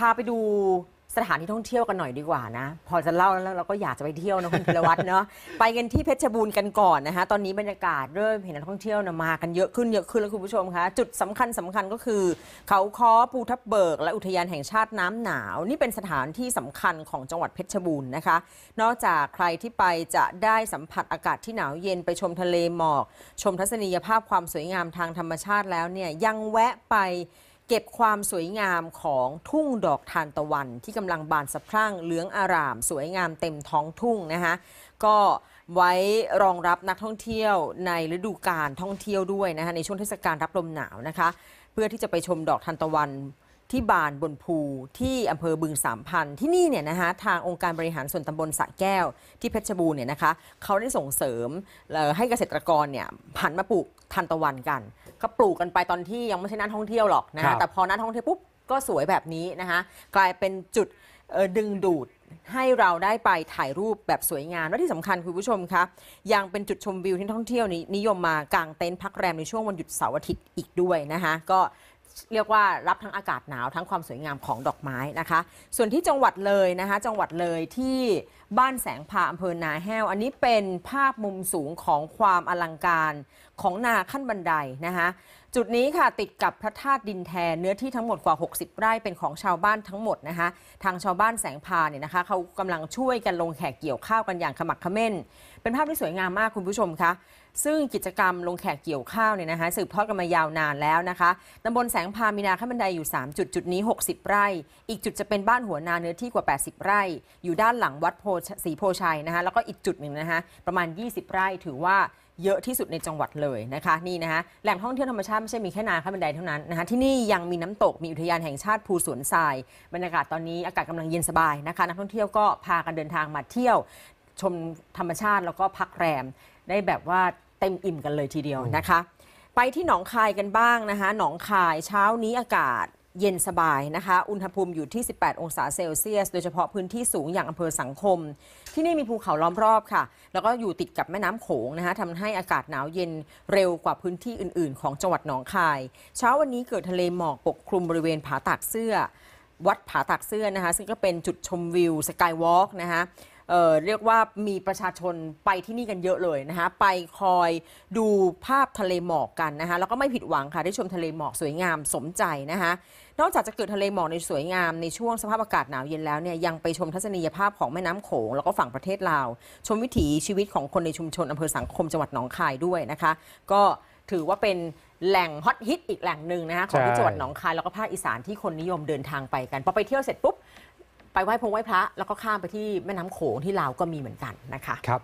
พาไปดูสถานที่ท่องเที่ยวกันหน่อยดีกว่านะ พอจะเล่าแล้วเราก็อยากจะไปเที่ยวนะคุณพิรวัตรเนาะไปกันที่เพชรบูรณ์กันก่อนนะคะตอนนี้บรรยากาศเริ่มเห็นนักท่องเที่ยวนะมากันเยอะขึ้นเยอะขึ้นแล้วคุณผู้ชมคะจุดสำคัญสำคัญก็คือเขาค้อภูทับเบิกและอุทยานแห่งชาติน้ำหนาว นี่เป็นสถานที่สำคัญของจังหวัดเพชรบูรณ์นะคะนอกจากใครที่ไปจะได้สัมผัสอากาศที่หนาวเย็นไปชมทะเลหมอก ชมทัศนียภาพความสวยงามทางธรรมชาติแล้วเนี่ยยังแวะไปเก็บความสวยงามของทุ่งดอกทานตะวัน ที่กำลังบานสะพรั่งเหลืองอาราม สวยงามเต็มท้องทุ่ง นะคะก็ไว้รองรับนักท่องเที่ยวในฤดูกาลท่องเที่ยวด้วยนะคะในช่วงเทศกาลรับลมหนาวนะคะเพื่อที่จะไปชมดอกทานตะวันที่บานบนภูที่อำเภอบึงสามพันที่นี่เนี่ยนะคะทางองค์การบริหารส่วนตำบลสะแก้วที่เพชรบูรณ์เนี่ยนะคะเขาได้ส่งเสริมให้เกษตรกรเนี่ยหันมาปลูกทานตะวันกัน ก็ปลูกกันไปตอนที่ ยังไม่ใช่นักท่องเที่ยวหรอกนะคะแต่พอนักท่องเที่ยวปุ๊บ ก็สวยแบบนี้นะคะกลายเป็นจุดดึงดูดให้เราได้ไปถ่ายรูปแบบสวยงามและที่สำคัญคุณผู้ชมคะยังเป็นจุดชมวิวที่ท่องเที่ยวนิยมมากางเต็นท์พักแรมในช่วงวันหยุดเสาร์อาทิตย์อีกด้วยนะคะก็เรียกว่ารับทั้งอากาศหนาวทั้งความสวยงามของดอกไม้นะคะ ส่วนที่จังหวัดเลยนะคะ จังหวัดเลยที่บ้านแสงพาอำเภอนาแห้ว อันนี้เป็นภาพมุมสูงของความอลังการของนาขั้นบันไดนะคะจุดนี้ค่ะ ติดกับพระธาตุดินแทนเนื้อที่ทั้งหมดกว่า 60 ไร่เป็นของชาวบ้านทั้งหมดนะคะทางชาวบ้านแสงพาเนี่ยนะคะเขากำลังช่วยกันลงแขกเกี่ยวข้าวกันอย่างขมักขม้น เป็นภาพที่สวยงามมากคุณผู้ชมคะซึ่งกิจกรรมลงแขกเกี่ยวข้าวเนี่ยนะคะสืบทอดกันมายาวนานแล้วนะคะตำบลแสงพามีนาขั้นบันไดอยู่3จุดจุดนี้60ไร่ อีกจุดจะเป็นบ้านหัวนาเนื้อที่กว่า 80 ไร่ อยู่ด้านหลังวัดโพสีโพชัยนะคะแล้วก็อีกจุดหนึ่งนะคะประมาณ 20 ไร่ถือว่าเยอะที่สุดในจังหวัดเลยนะคะนี่นะคะแหล่งท่องเที่ยวธรรมชาติไม่ใช่มีแค่นาข้าบันไดเท่านั้นนะคะที่นี่ยังมีน้ำตกมีอุทยานแห่งชาติภูสวนทราย บรรยากาศตอนนี้อากาศกำลังเย็นสบายนะคะนักท่องเที่ยวก็พากันเดินทางมาเที่ยวชมธรรมชาติแล้วก็พักแรม ได้แบบว่าเต็มอิ่มกันเลยทีเดียวนะคะไปที่หนองคายกันบ้างนะคะหนองคายเช้านี้อากาศเย็นสบายนะคะ อุณหภูมิอยู่ที่ 18 องศาเซลเซียส โดยเฉพาะพื้นที่สูงอย่างอำเภอสังคม ที่นี่มีภูเขาล้อมรอบค่ะ แล้วก็อยู่ติดกับแม่น้ำโขงนะคะทำให้อากาศหนาวเย็นเร็วกว่าพื้นที่อื่น ๆ ของจังหวัดหนองคาย เช้าวันนี้เกิดทะเลหมอกปกคลุมบริเวณผาตากเสื้อ วัดผาตากเสื้อนะคะ ซึ่งก็เป็นจุดชมวิวสกายวอล์กนะคะเเรียกว่ามีประชาชนไปที่นี่กันเยอะเลยนะคะไปคอยดูภาพทะเลหมอกกันนะคะแล้วก็ไม่ผิดหวังค่ะได้ชมทะเลหมอก สวยงามสมใจนะคะนอกจากจะเกิดทะเลหมอกในสวยงาม ในช่วงสภาพอากาศหนาวเย็นแล้วเนี่ยยังไปชมทัศนียภาพของแม่น้ำโขงแล้วก็ฝั่งประเทศลาว ชมวิถีชีวิตของคนในชุมชนอำเภอสังคมจังหวัดหนองคายด้วยนะคะก็ถือว่าเป็นแหล่งฮอตฮิตอีกแหล่งหนึ่งนะคะของที่จังหวัดหนองคายแล้วก็ภาคอีสานที่คนนิยมเดินทางไปกันพอไปเที่ยวเสร็จปุ๊บไปไหว้พงไหว้พระ แล้วก็ข้ามไปที่แม่น้ำโขงที่ลาวก็มีเหมือนกันนะคะครับ